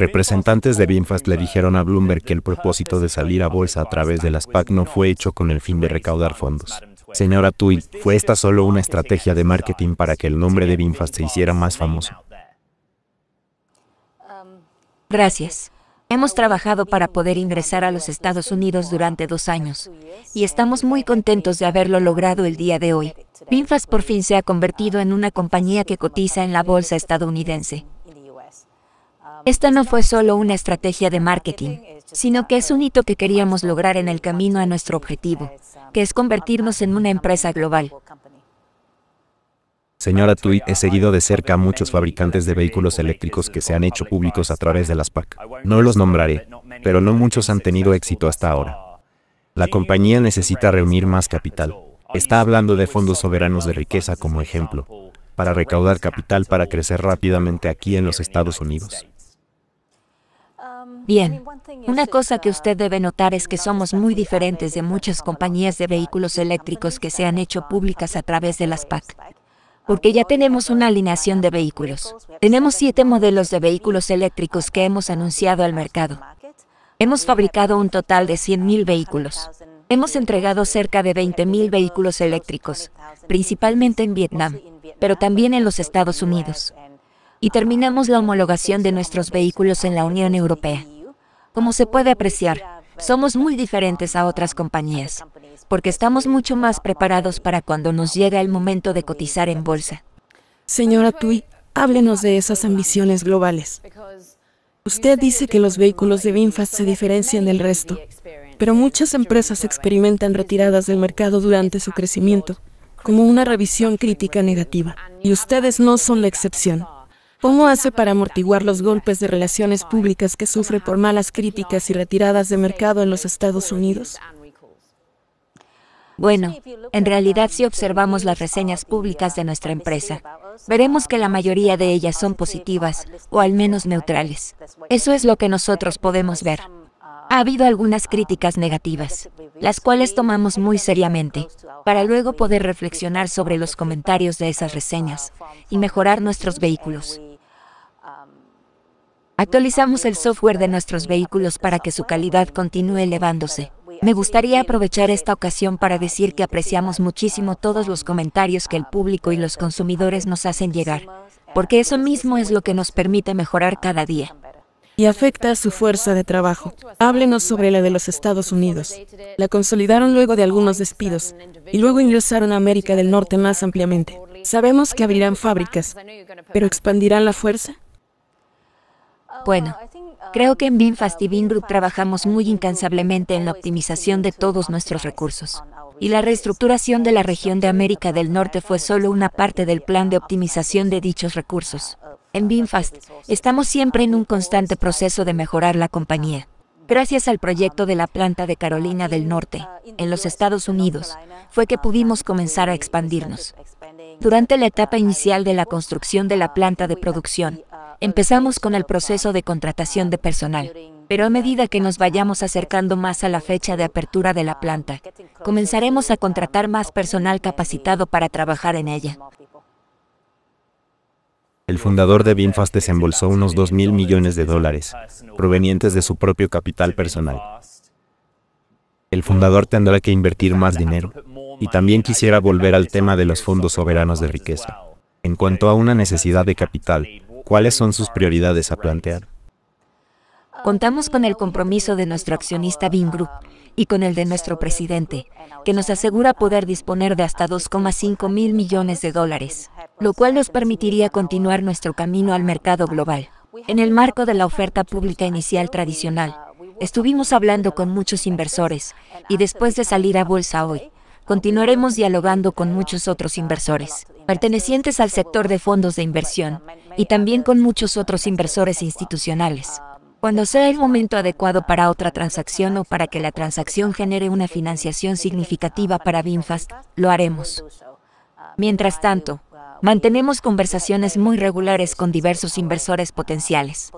Representantes de Binfast le dijeron a Bloomberg que el propósito de salir a bolsa a través de las PAC no fue hecho con el fin de recaudar fondos. Señora Tui, ¿fue esta solo una estrategia de marketing para que el nombre de Binfast se hiciera más famoso? Gracias. Hemos trabajado para poder ingresar a los Estados Unidos durante dos años y estamos muy contentos de haberlo logrado el día de hoy. Binfast por fin se ha convertido en una compañía que cotiza en la bolsa estadounidense. Esta no fue solo una estrategia de marketing, sino que es un hito que queríamos lograr en el camino a nuestro objetivo, que es convertirnos en una empresa global. Señora Tui, he seguido de cerca a muchos fabricantes de vehículos eléctricos que se han hecho públicos a través de las PAC. No los nombraré, pero no muchos han tenido éxito hasta ahora. La compañía necesita reunir más capital. Está hablando de fondos soberanos de riqueza como ejemplo, para recaudar capital para crecer rápidamente aquí en los Estados Unidos. Bien, una cosa que usted um, debe notar es que somos muy diferentes de muchas compañías de vehículos eléctricos que se han hecho públicas a través de las PAC. Um, porque ya tenemos una alineación de vehículos. Tenemos siete modelos de vehículos eléctricos que hemos anunciado al mercado. Hemos fabricado un total de 100.000 vehículos. Hemos entregado cerca de 20.000 vehículos eléctricos, principalmente en Vietnam, pero también en los Estados Unidos. Y um, terminamos la homologación de nuestros vehículos en la Unión Europea. Como se puede apreciar, somos muy diferentes a otras compañías, porque estamos mucho más preparados para cuando nos llega el momento de cotizar en bolsa. Señora Tui, háblenos de esas ambiciones globales. Usted dice que los vehículos de VinFast se diferencian del resto, pero muchas empresas experimentan retiradas del mercado durante su crecimiento, como una revisión crítica negativa, y ustedes no son la excepción. ¿Cómo hace para amortiguar los golpes de relaciones públicas que sufre por malas críticas y retiradas de mercado en los Estados Unidos? Bueno, en realidad si observamos las reseñas públicas de nuestra empresa, veremos que la mayoría de ellas son positivas o al menos neutrales. Eso es lo que nosotros podemos ver. Ha habido algunas críticas negativas, las cuales tomamos muy seriamente, para luego poder reflexionar sobre los comentarios de esas reseñas y mejorar nuestros vehículos. Actualizamos el software de nuestros vehículos para que su calidad continúe elevándose. Me gustaría aprovechar esta ocasión para decir que apreciamos muchísimo todos los comentarios que el público y los consumidores nos hacen llegar, porque eso mismo es lo que nos permite mejorar cada día. Y afecta a su fuerza de trabajo. Háblenos sobre la de los Estados Unidos. La consolidaron luego de algunos despidos, y luego ingresaron a América del Norte más ampliamente. Sabemos que abrirán fábricas, pero ¿expandirán la fuerza? Bueno, creo que en BIMFAST y BIMGROUP trabajamos muy incansablemente en la optimización de todos nuestros recursos. Y la reestructuración de la región de América del Norte fue solo una parte del plan de optimización de dichos recursos. En BIMFAST, estamos siempre en un constante proceso de mejorar la compañía. Gracias al proyecto de la planta de Carolina del Norte, en los Estados Unidos, fue que pudimos comenzar a expandirnos. Durante la etapa inicial de la construcción de la planta de producción, Empezamos con el proceso de contratación de personal, pero a medida que nos vayamos acercando más a la fecha de apertura de la planta, comenzaremos a contratar más personal capacitado para trabajar en ella. El fundador de Binfast desembolsó unos 2 mil millones de dólares, provenientes de su propio capital personal. El fundador tendrá que invertir más dinero. Y también quisiera volver al tema de los fondos soberanos de riqueza. En cuanto a una necesidad de capital, ¿Cuáles son sus prioridades a plantear? Contamos con el compromiso de nuestro accionista Bing Group y con el de nuestro presidente, que nos asegura poder disponer de hasta 2,5 mil millones de dólares, lo cual nos permitiría continuar nuestro camino al mercado global. En el marco de la oferta pública inicial tradicional, estuvimos hablando con muchos inversores y después de salir a bolsa hoy, continuaremos dialogando con muchos otros inversores, pertenecientes al sector de fondos de inversión, y también con muchos otros inversores institucionales. Cuando sea el momento adecuado para otra transacción o para que la transacción genere una financiación significativa para BINFAST, lo haremos. Mientras tanto, mantenemos conversaciones muy regulares con diversos inversores potenciales.